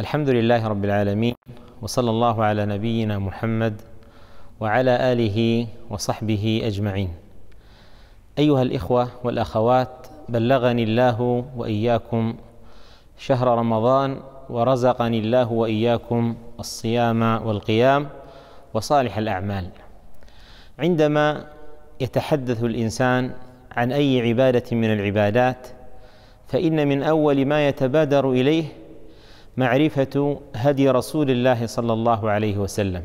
الحمد لله رب العالمين وصلى الله على نبينا محمد وعلى اله وصحبه اجمعين ايها الاخوه والاخوات بلغني الله واياكم شهر رمضان ورزقني الله واياكم الصيام والقيام وصالح الاعمال عندما يتحدث الانسان عن اي عباده من العبادات فان من اول ما يتبادر اليه معرفه هدي رسول الله صلى الله عليه وسلم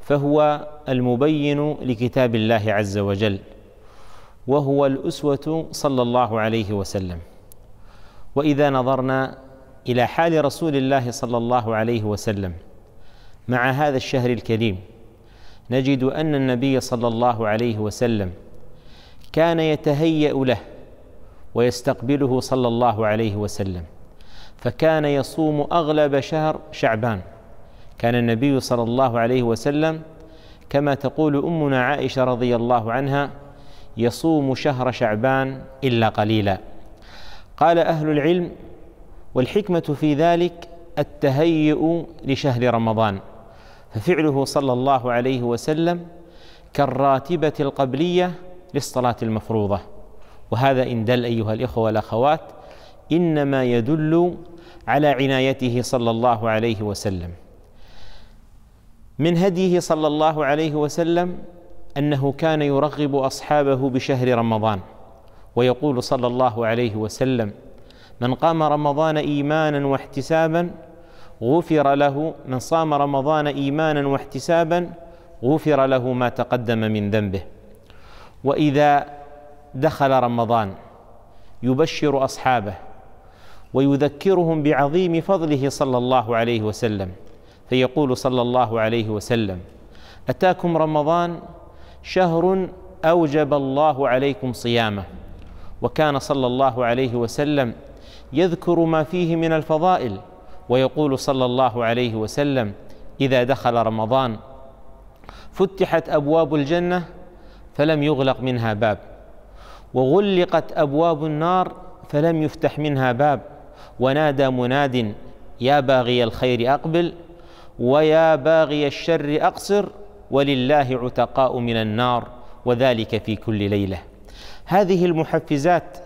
فهو المبين لكتاب الله عز وجل وهو الاسوه صلى الله عليه وسلم واذا نظرنا الى حال رسول الله صلى الله عليه وسلم مع هذا الشهر الكريم نجد ان النبي صلى الله عليه وسلم كان يتهيا له ويستقبله صلى الله عليه وسلم فكان يصوم اغلب شهر شعبان كان النبي صلى الله عليه وسلم كما تقول امنا عائشه رضي الله عنها يصوم شهر شعبان الا قليلا قال اهل العلم والحكمه في ذلك التهيئ لشهر رمضان ففعله صلى الله عليه وسلم كالراتبه القبليه للصلاه المفروضه وهذا ان دل ايها الاخوه والاخوات انما يدل على عنايته صلى الله عليه وسلم من هديه صلى الله عليه وسلم انه كان يرغب اصحابه بشهر رمضان ويقول صلى الله عليه وسلم من قام رمضان ايمانا واحتسابا غفر له من صام رمضان ايمانا واحتسابا غفر له ما تقدم من ذنبه واذا دخل رمضان يبشر اصحابه ويذكرهم بعظيم فضله صلى الله عليه وسلم فيقول صلى الله عليه وسلم اتاكم رمضان شهر اوجب الله عليكم صيامه وكان صلى الله عليه وسلم يذكر ما فيه من الفضائل ويقول صلى الله عليه وسلم اذا دخل رمضان فتحت ابواب الجنه فلم يغلق منها باب وغلقت ابواب النار فلم يفتح منها باب ونادى مناد يا باغي الخير اقبل ويا باغي الشر اقصر ولله عتقاء من النار وذلك في كل ليله هذه المحفزات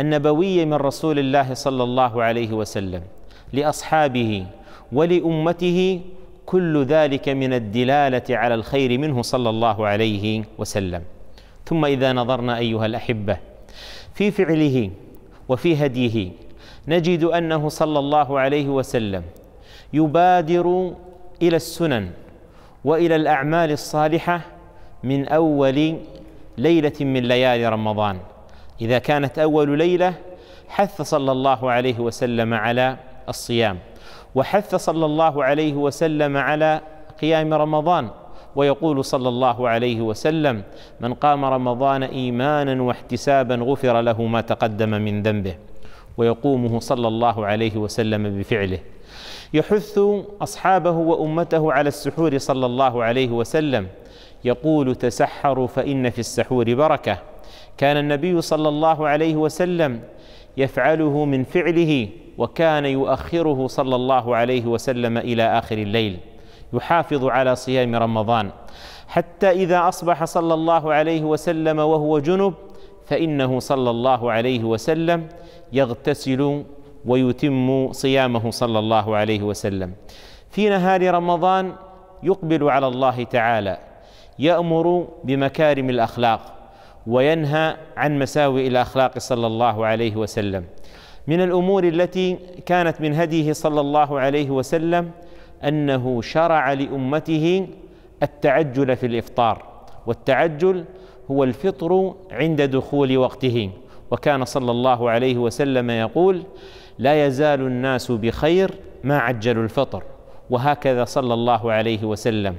النبويه من رسول الله صلى الله عليه وسلم لاصحابه ولامته كل ذلك من الدلاله على الخير منه صلى الله عليه وسلم ثم اذا نظرنا ايها الاحبه في فعله وفي هديه نجد انه صلى الله عليه وسلم يبادر الى السنن والى الاعمال الصالحه من اول ليله من ليالي رمضان اذا كانت اول ليله حث صلى الله عليه وسلم على الصيام وحث صلى الله عليه وسلم على قيام رمضان ويقول صلى الله عليه وسلم من قام رمضان ايمانا واحتسابا غفر له ما تقدم من ذنبه ويقومه صلى الله عليه وسلم بفعله يحث اصحابه وامته على السحور صلى الله عليه وسلم يقول تسحروا فان في السحور بركه كان النبي صلى الله عليه وسلم يفعله من فعله وكان يؤخره صلى الله عليه وسلم الى اخر الليل يحافظ على صيام رمضان حتى اذا اصبح صلى الله عليه وسلم وهو جنب فانه صلى الله عليه وسلم يغتسل ويتم صيامه صلى الله عليه وسلم في نهار رمضان يقبل على الله تعالى يامر بمكارم الاخلاق وينهى عن مساوئ الاخلاق صلى الله عليه وسلم من الامور التي كانت من هديه صلى الله عليه وسلم انه شرع لامته التعجل في الافطار والتعجل هو الفطر عند دخول وقته وكان صلى الله عليه وسلم يقول لا يزال الناس بخير ما عجلوا الفطر وهكذا صلى الله عليه وسلم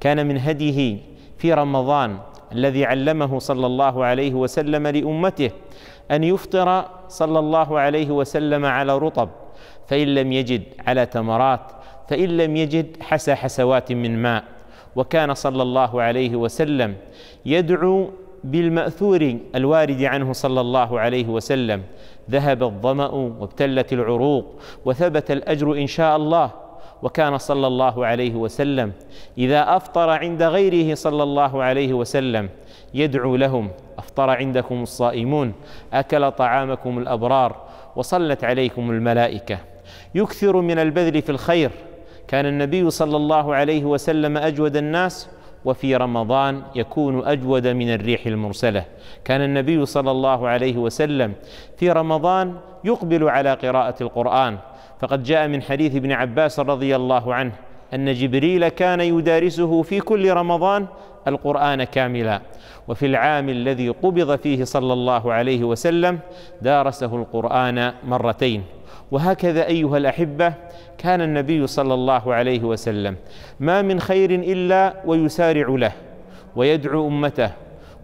كان من هديه في رمضان الذي علمه صلى الله عليه وسلم لامته ان يفطر صلى الله عليه وسلم على رطب فان لم يجد على تمرات فان لم يجد حسى حسوات من ماء وكان صلى الله عليه وسلم يدعو بالماثور الوارد عنه صلى الله عليه وسلم ذهب الظما وابتلت العروق وثبت الاجر ان شاء الله وكان صلى الله عليه وسلم اذا افطر عند غيره صلى الله عليه وسلم يدعو لهم افطر عندكم الصائمون اكل طعامكم الابرار وصلت عليكم الملائكه يكثر من البذل في الخير كان النبي صلى الله عليه وسلم اجود الناس وفي رمضان يكون اجود من الريح المرسله كان النبي صلى الله عليه وسلم في رمضان يقبل على قراءه القران فقد جاء من حديث ابن عباس رضي الله عنه ان جبريل كان يدارسه في كل رمضان القران كاملا وفي العام الذي قبض فيه صلى الله عليه وسلم دارسه القران مرتين وهكذا ايها الاحبه كان النبي صلى الله عليه وسلم ما من خير الا ويسارع له ويدعو امته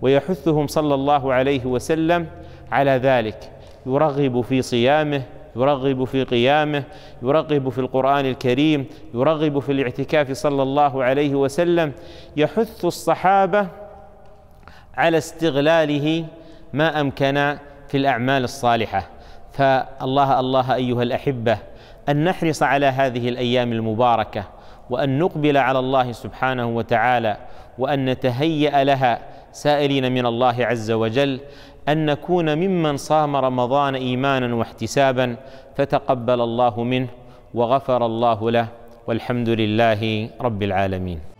ويحثهم صلى الله عليه وسلم على ذلك يرغب في صيامه يرغب في قيامه يرغب في القران الكريم يرغب في الاعتكاف صلى الله عليه وسلم يحث الصحابه على استغلاله ما امكن في الاعمال الصالحه فالله الله ايها الاحبه ان نحرص على هذه الايام المباركه وان نقبل على الله سبحانه وتعالى وان نتهيا لها سائلين من الله عز وجل ان نكون ممن صام رمضان ايمانا واحتسابا فتقبل الله منه وغفر الله له والحمد لله رب العالمين